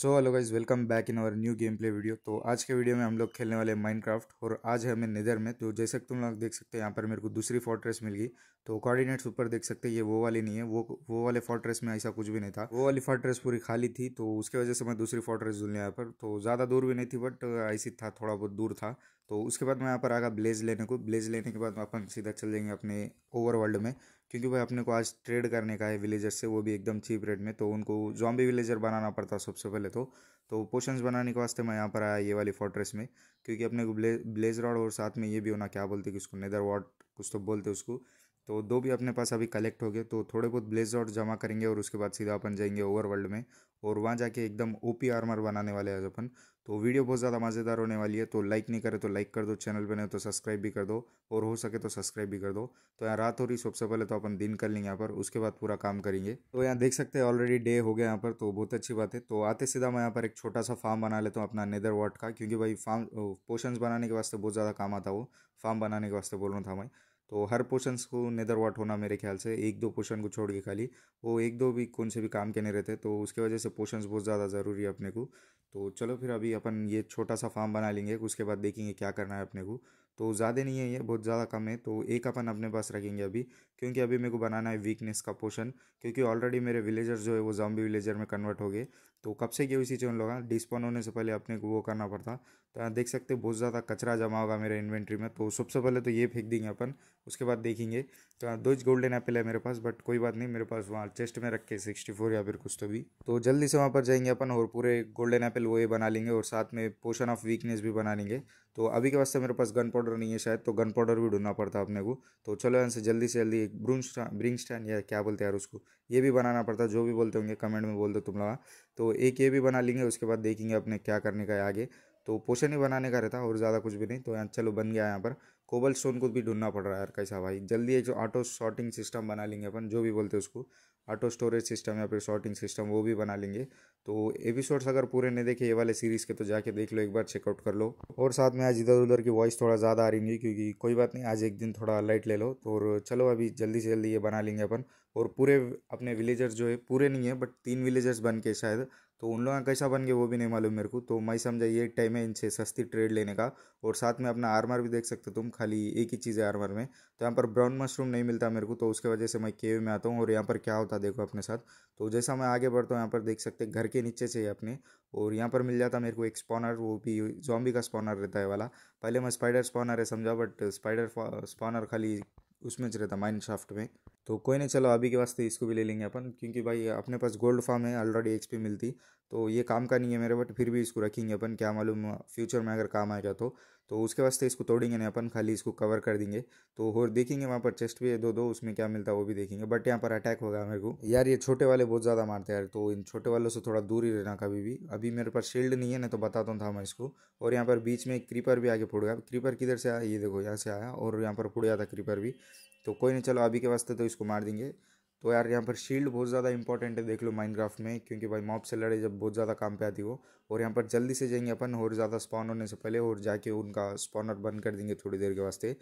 So hello guys welcome back in our new game play video तो आज के video में हम लोग खेलने वाले माइनक्राफ्ट और आज है हमें नेदर में तो जैसे तुम लोग देख सकते हैं यहाँ पर मेरे को दूसरी फोर्ट्रेस मिल गई तो कोऑर्डिनेट्स ऊपर देख सकते हैं ये वो वाली नहीं है वो वो वाले फोर्ट्रेस में ऐसा कुछ भी नहीं था वो वाली फोर्ट्रेस पूरी खाली थी तो उसके वजह से मैं दूसरी फोर्ट्रेस जुलने यहाँ पर तो ज़्यादा दूर भी नहीं थी बट ऐसी था थोड़ा बहुत दूर था तो उसके बाद मैं यहाँ पर आगा ब्लेज लेने को ब्लेज लेने के बाद अपन सीधा चल जाएंगे अपने ओवर वर्ल्ड में क्योंकि भाई अपने को आज ट्रेड करने का है विलेजर से वो भी एकदम चीप रेट में तो उनको जॉम्बी विलेजर बनाना पड़ता सबसे पहले तो तो पोशंस बनाने के वास्ते मैं यहाँ पर आया ये वाली फोर्ट्रेस में क्योंकि अपने को ब्ले ब्लेज रॉड और साथ में ये भी होना क्या बोलते कि उसको नेदर वॉट कुछ तो बोलते उसको तो दो भी अपने पास अभी कलेक्ट हो गए तो थोड़े बहुत ब्लेज रॉड जमा करेंगे और उसके बाद सीधा अपन जाएंगे ओवर वर्ल्ड में और वहाँ जाके एकदम ओ पी आर्मर बनाने वाले हैं अपन तो वीडियो बहुत ज़्यादा मज़ेदार होने वाली है तो लाइक नहीं करे तो लाइक कर दो चैनल पर नहीं तो सब्सक्राइब भी कर दो और हो सके तो सब्सक्राइब भी कर दो तो यहाँ रात हो रही सबसे पहले तो अपन दिन कर लेंगे यहाँ पर उसके बाद पूरा काम करेंगे तो यहाँ देख सकते हैं ऑलरेडी डे हो गया यहाँ पर तो बहुत अच्छी बात है तो आते सीधा मैं यहाँ पर एक छोटा सा फार्म बना लेता हूँ अपना नेदर वाट का क्योंकि भाई फार्म पोशन बनाने के वास्ते बहुत ज़्यादा काम आता वो फार्म बनाने के वास्ते बोल रहा था मैं तो हर पोर्शंस को नेदर वाट होना मेरे ख्याल से एक दो पोर्शन को छोड़ के खाली वो एक दो भी कौन से भी काम के नहीं रहते तो उसके वजह से पोर्शन बहुत ज़्यादा ज़रूरी है अपने को तो चलो फिर अभी अपन ये छोटा सा फार्म बना लेंगे उसके बाद देखेंगे क्या करना है अपने को तो ज़्यादा नहीं है ये बहुत ज़्यादा कम है तो एक अपन अपने पास रखेंगे अभी क्योंकि अभी मेरे को बनाना है वीकनेस का पोर्शन क्योंकि ऑलरेडी मेरे विलेजर जो है वो जॉम्बी विलेजर में कन्वर्ट हो गए तो कब से क्यों इसी चीज़ उन लोग डिस्पॉन होने से पहले अपने को वो करना पड़ता तो देख सकते बहुत ज़्यादा कचरा जमा होगा मेरे इन्वेंट्री में तो सबसे पहले तो ये फेंक देंगे अपन उसके बाद देखेंगे तो दो गोल्डन एप्पल है मेरे पास बट कोई बात नहीं मेरे पास वहाँ चेस्ट में रख के सिक्सटी फोर या फिर कुछ तो भी तो जल्दी से वहाँ पर जाएंगे अपन और पूरे गोल्डन एप्पल वो ये बना लेंगे और साथ में पोशन ऑफ वीकनेस भी बना लेंगे तो अभी के वास्ते मेरे पास गन पाउडर नहीं है शायद तो गन पाउडर भी ढूंढना पड़ता अपने को तो चलो यहाँ से जल्दी से जल्दी एक ब्रूम ब्रिंग स्टैंड या क्या बोलते हैं यार उसको ये भी बनाना पड़ता जो भी बोलते होंगे कमेंट में बोल दो तुम लोग हाँ। तो एक ये भी बना लेंगे उसके बाद देखेंगे अपने क्या करने का आगे तो पोषण ही बनाने का रहता और ज़्यादा कुछ भी नहीं तो यहाँ चलो बन गया यहाँ पर कोबल स्टोन को भी ढूंढना पड़ रहा है यार कैसा भाई जल्दी एक ऑटो शॉर्टिंग सिस्टम बना लेंगे अपन जो भी बोलते हैं उसको ऑटो स्टोरेज सिस्टम या फिर शॉर्टिंग सिस्टम वो भी बना लेंगे तो एपिसोड्स अगर पूरे नहीं देखे ये वाले सीरीज़ के तो जाके देख लो एक बार चेकआउट कर लो और साथ में आज इधर उधर की वॉइस थोड़ा ज़्यादा आ रही है क्योंकि कोई बात नहीं आज एक दिन थोड़ा लाइट ले लो तो और चलो अभी जल्दी से जल्दी ये बना लेंगे अपन और पूरे अपने विलेजर्स जो है पूरे नहीं है बट तीन विलेजर्स बन के शायद तो उन लोगों का कैसा बन गया वो भी नहीं मालूम मेरे को तो मैं समझा ये टाइम है इनसे सस्ती ट्रेड लेने का और साथ में अपना आर्मर भी देख सकते हो तुम खाली एक ही चीज़ है आर्मर में तो यहाँ पर ब्राउन मशरूम नहीं मिलता मेरे को तो उसके वजह से मैं केव में आता हूँ और यहाँ पर क्या होता देखो अपने साथ तो जैसा मैं आगे बढ़ता हूँ यहाँ पर देख सकते घर के नीचे से अपने और यहाँ पर मिल जाता मेरे को एक स्पॉनर वो भी जॉम्बी का स्पॉनर रहता है वाला पहले मैं स्पाइडर स्पॉनर है समझा बट स्पाइडर स्पॉनर खाली उसमें चले था माइन शाफ्ट में तो कोई नहीं चलो अभी के वास्ते इसको भी ले लेंगे अपन क्योंकि भाई अपने पास गोल्ड फार्म है ऑलरेडी एक्सपी मिलती तो ये काम का नहीं है मेरे बट फिर भी इसको रखेंगे अपन क्या मालूम फ्यूचर में अगर काम आएगा तो तो उसके वास्ते इसको तोड़ेंगे नहीं अपन खाली इसको कवर कर देंगे तो और देखेंगे वहाँ पर चेस्ट भी दो दो उसमें क्या मिलता है वो भी देखेंगे बट यहाँ पर अटैक होगा मेरे को यार ये छोटे वाले बहुत ज़्यादा मारते यार तो इन छोटे वालों से थोड़ा दूर ही रहना कभी भी अभी मेरे पास शील्ड नहीं है ना तो बताता था मैं इसको और यहाँ पर बीच में एक क्रीपर भी आगे फुट गया क्रीपर किधर से आया ये देखो यहाँ से आया और यहाँ पर फुट गया था क्रीपर भी तो कोई नहीं चलो अभी के वास्ते तो इसको मार देंगे तो यार यहाँ पर शील्ड बहुत ज़्यादा इंपॉर्टेंट है देख लो माइनक्राफ्ट में क्योंकि भाई मॉब से लड़े जब बहुत ज़्यादा काम पे आती हो और यहाँ पर जल्दी से जाएंगे अपन और ज़्यादा स्पॉन होने से पहले और जाके उनका स्पॉनर बंद कर देंगे थोड़ी देर के वास्ते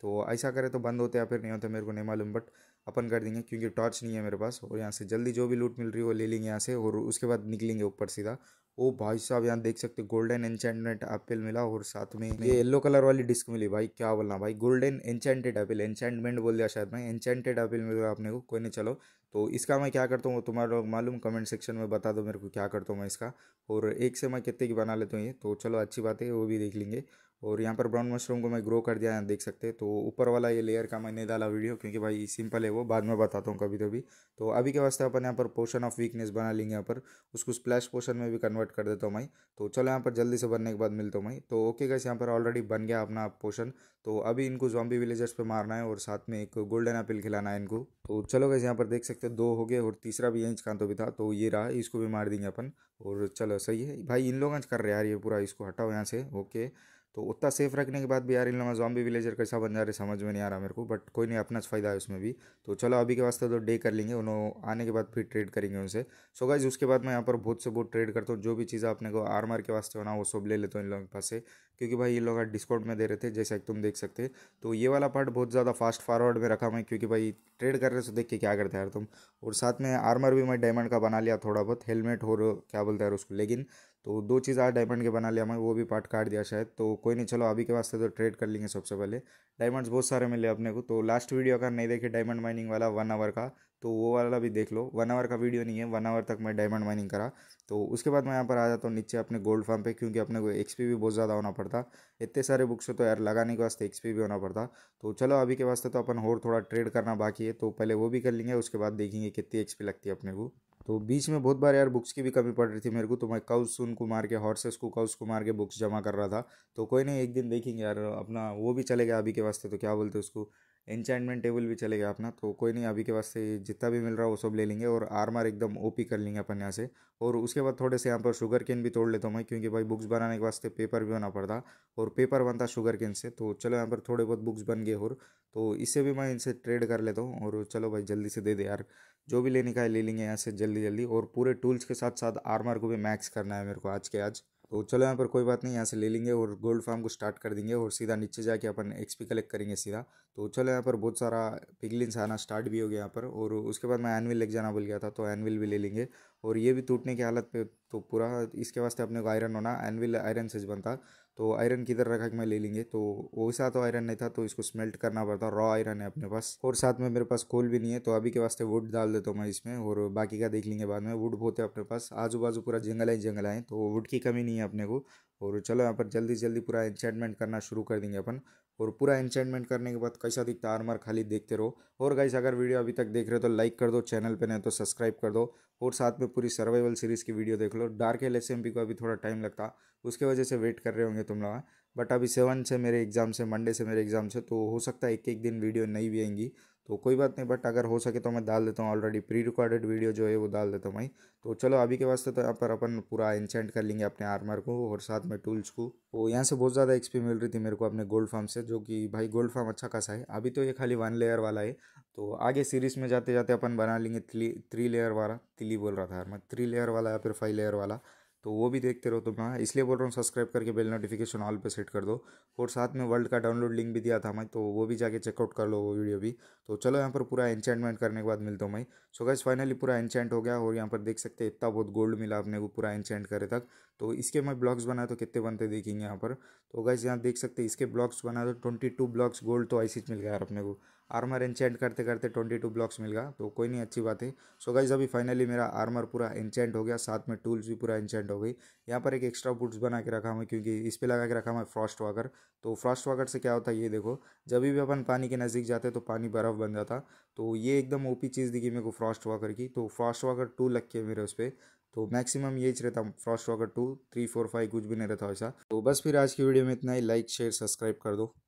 तो ऐसा करें तो बंद होते या फिर नहीं होते मेरे को नहीं मालूम बट अपन कर देंगे क्योंकि टॉर्च नहीं है मेरे पास और यहाँ से जल्दी जो भी लूट मिल रही है वो ले लेंगे यहाँ से और उसके बाद निकलेंगे ऊपर सीधा ओ भाई साहब यहाँ देख सकते हो गोल्डन एनचेंटेड एप्पल मिला और साथ में ये येलो कलर वाली डिस्क मिली भाई क्या बोलना भाई गोल्डन एंचेंटेड एप्पल एंचेंटमेंट बोल दिया शायद मैं एंचेंटेड एप्पल मिल गया आपने को कोई नहीं चलो तो इसका मैं क्या करता हूँ तुम्हारे लोग मालूम कमेंट सेक्शन में बता दो मेरे को क्या करता हूँ मैं इसका और एक से मैं कितने की बना लेता हूँ ये तो चलो अच्छी बात है वो भी देख लेंगे और यहाँ पर ब्राउन मशरूम को मैं ग्रो कर दिया देख सकते हैं तो ऊपर वाला ये लेयर का मैंने डाला वीडियो क्योंकि भाई सिंपल है वो बाद में बताता हूँ कभी कभी तो अभी के वास्ते अपन यहाँ पर पोर्शन ऑफ वीकनेस बना लेंगे यहाँ पर उसको स्प्लैश पोर्शन में भी कन्वर्ट कर देता हूँ मैं तो चलो यहाँ पर जल्दी से बनने के बाद मिलता हूँ मैं तो ओके गैस यहाँ पर ऑलरेडी बन गया अपना पोर्शन तो अभी इनको जॉम्बी विलेजर्स पर मारना है और साथ में एक गोल्डन एपिल खिलाना है इनको तो चलो गैस यहाँ पर देख सकते दो हो गए और तीसरा भी यहीं कांतो तो भी था तो ये रहा इसको भी मार देंगे अपन और चलो सही है भाई इन लोग कर रहे यार ये पूरा इसको हटाओ यहाँ से ओके तो उतना सेफ रखने के बाद भी यार इन जॉम्बी विलेजर कैसा बन जा रहे समझ में नहीं आ रहा मेरे को बट कोई नहीं अपना फ़ायदा है उसमें भी तो चलो अभी के वास्ते तो डे कर लेंगे उन आने के बाद फिर ट्रेड करेंगे उनसे सो गाइज उसके बाद मैं यहाँ पर बहुत से बहुत ट्रेड करता हूँ जो भी चीज़ अपने को आर्मर के वास्ते होना वो सब ले लेता हूँ इन लोगों के पास से क्योंकि भाई ये लोग डिस्काउंट में दे रहे थे जैसा कि तुम देख सकते तो ये वाला पार्ट बहुत ज़्यादा फास्ट फॉरवर्ड में रखा मैं क्योंकि भाई ट्रेड कर रहे तो देख के क्या करते यार तुम और साथ में आर्मर भी मैं डायमंड का बना लिया थोड़ा बहुत हेलमेट और क्या बोलते हैं उसको लेकिन तो दो चीज़ आज डायमंड के बना लिया मैं वो भी पार्ट काट दिया शायद तो कोई नहीं चलो अभी के वास्ते तो ट्रेड कर लेंगे सबसे पहले डायमंड्स बहुत सारे मिले अपने को तो लास्ट वीडियो का नहीं देखे डायमंड माइनिंग वाला वन आवर का तो वो वाला भी देख लो वन आवर का वीडियो नहीं है वन आवर तक मैं डायमंड माइनिंग करा तो उसके बाद मैं यहाँ पर आ जाता हूँ नीचे अपने गोल्ड फार्म पे क्योंकि अपने को एक्सपी भी बहुत ज़्यादा होना पड़ता इतने सारे बुक्स तो यार लगाने के वास्ते एक्सपी भी होना पड़ता तो चलो अभी के वास्ते तो अपन और थोड़ा ट्रेड करना बाकी है तो पहले वो भी कर लेंगे उसके बाद देखेंगे कितनी एक्सपी लगती है अपने को तो बीच में बहुत बार यार बुक्स की भी कमी पड़ रही थी मेरे को तो मैं सुन को मार के हॉर्सेस को कौश को मार के बुक्स जमा कर रहा था तो कोई नहीं एक दिन देखेंगे यार अपना वो भी चले गया अभी के वास्ते तो क्या बोलते उसको एनचैंडमेंट टेबल भी चलेगा अपना तो कोई नहीं अभी के वास्ते जितना भी मिल रहा है वो सब ले लेंगे और आर्मर एकदम ओपी कर लेंगे अपन यहाँ से और उसके बाद थोड़े से यहाँ पर शुगर केन भी तोड़ लेता हूँ मैं क्योंकि भाई बुक्स बनाने के वास्ते पेपर भी होना पड़ता और पेपर बनता शुगर केन से तो चलो यहाँ पर थोड़े बहुत बुक्स बन गए और तो इससे भी मैं इनसे ट्रेड कर लेता हूँ और चलो भाई जल्दी से दे दे यार जो भी लेने का है ले लेंगे यहाँ से जल्दी जल्दी और पूरे टूल्स के साथ साथ आर्मर को भी मैक्स करना है मेरे को आज के आज तो चलो यहाँ पर कोई बात नहीं यहाँ से ले लेंगे और गोल्ड फार्म को स्टार्ट कर देंगे और सीधा नीचे जाके अपन एक्सपी कलेक्ट करेंगे सीधा तो चलो यहाँ पर बहुत सारा पिगलिन्स आना स्टार्ट भी हो गया यहाँ पर और उसके बाद मैं एनविल लेके जाना भूल गया था तो एनविल भी ले लेंगे और ये भी टूटने की हालत पे तो पूरा इसके वास्ते अपने को आयरन होना एनविल आयरन से बनता तो आयरन किधर रखा कि मैं ले लेंगे तो वैसा तो आयरन नहीं था तो इसको स्मेल्ट करना पड़ता रॉ आयरन है अपने पास और साथ में मेरे पास कोल भी नहीं है तो अभी के वास्ते वुड डाल देता हूँ मैं इसमें और बाकी का देख लेंगे बाद में वुड बहुत है अपने पास आजू बाजू पूरा जंगल है जंगल है तो वुड की कमी नहीं है अपने को और चलो यहाँ पर जल्दी जल्दी पूरा एंचेंटमेंट करना शुरू कर देंगे अपन और पूरा एंचेंटमेंट करने के बाद कैसा दिखता आर्मर खाली देखते रहो और गाइस अगर वीडियो अभी तक देख रहे हो तो लाइक कर दो चैनल पर नहीं तो सब्सक्राइब कर दो और साथ में पूरी सर्वाइवल सीरीज़ की वीडियो देख लो dark L S M P को अभी थोड़ा टाइम लगता उसके वजह से वेट कर रहे होंगे तुम लोग हाँ। बट अभी सेवन से मेरे एग्ज़ाम से मंडे से मेरे एग्ज़ाम से तो हो सकता है एक एक दिन वीडियो नहीं भी आएंगी तो कोई बात नहीं बट अगर हो सके तो मैं डाल देता हूँ ऑलरेडी प्री रिकॉर्डेड वीडियो जो है वो डाल देता हूँ भाई तो चलो अभी के वास्ते तो यहाँ पर अपन पूरा इंसेंट कर लेंगे अपने आर्मर को और साथ में टूल्स को तो यहाँ से बहुत ज़्यादा एक्सपी मिल रही थी मेरे को अपने गोल्ड फार्म से जो कि भाई गोल्ड फार्म अच्छा खासा है अभी तो ये खाली वन लेयर वाला है तो आगे सीरीज़ में जाते जाते अपन बना लेंगे थ्री थ्री लेयर वाला थ्री बोल रहा था मैं थ्री लेयर वाला या फिर फाइव लेयर वाला तो वो भी देखते रहो तो मैं हाँ। इसलिए बोल रहा हूँ सब्सक्राइब करके बेल नोटिफिकेशन ऑल पे सेट कर दो और साथ में वर्ल्ड का डाउनलोड लिंक भी दिया था मैं तो वो भी जाके चेकआउट कर लो वो वीडियो भी तो चलो यहाँ पर पूरा एंचाइनमेंट करने के बाद मिलता हूँ मैं सो गैस फाइनली पूरा एंचाइंट हो गया और यहाँ पर देख सकते इतना बहुत गोल्ड मिला अपने को पूरा एंचाइंट करे तक तो इसके मैं ब्लॉग्स बनाए तो कितने बनते देखेंगे यहाँ पर तो गैस यहाँ देख सकते इसके ब्लॉग्स बनाए तो ट्वेंटी ब्लॉग्स गोल्ड तो ऐसे मिल गया यार अपने को आर्मर एंचेंट करते करते ट्वेंटी टू ब्लॉक्स मिल गया तो कोई नहीं अच्छी बात है सो गाइज अभी फाइनली मेरा आर्मर पूरा एंचेंट हो गया साथ में टूल्स भी पूरा एंचेंट हो गई यहाँ पर एक एक्स्ट्रा बुट्स बना के रखा हुआ क्योंकि इस पर लगा के रखा मैं फ्रॉस्ट वाकर तो फ्रॉस्ट वाकर से क्या होता है ये देखो जब भी अपन पानी के नज़दीक जाते तो पानी बर्फ़ बन जाता तो ये एकदम ओपी चीज़ दिखी मेरे को फ्रॉस्ट वाकर की तो फ्रॉस्ट वाकर टू लग के मेरे उस पर तो मैक्सिमम यही रहता Frost Walker two three four five कुछ भी नहीं रहता वैसा तो बस फिर आज की वीडियो में इतना ही लाइक शेयर सब्सक्राइब कर दो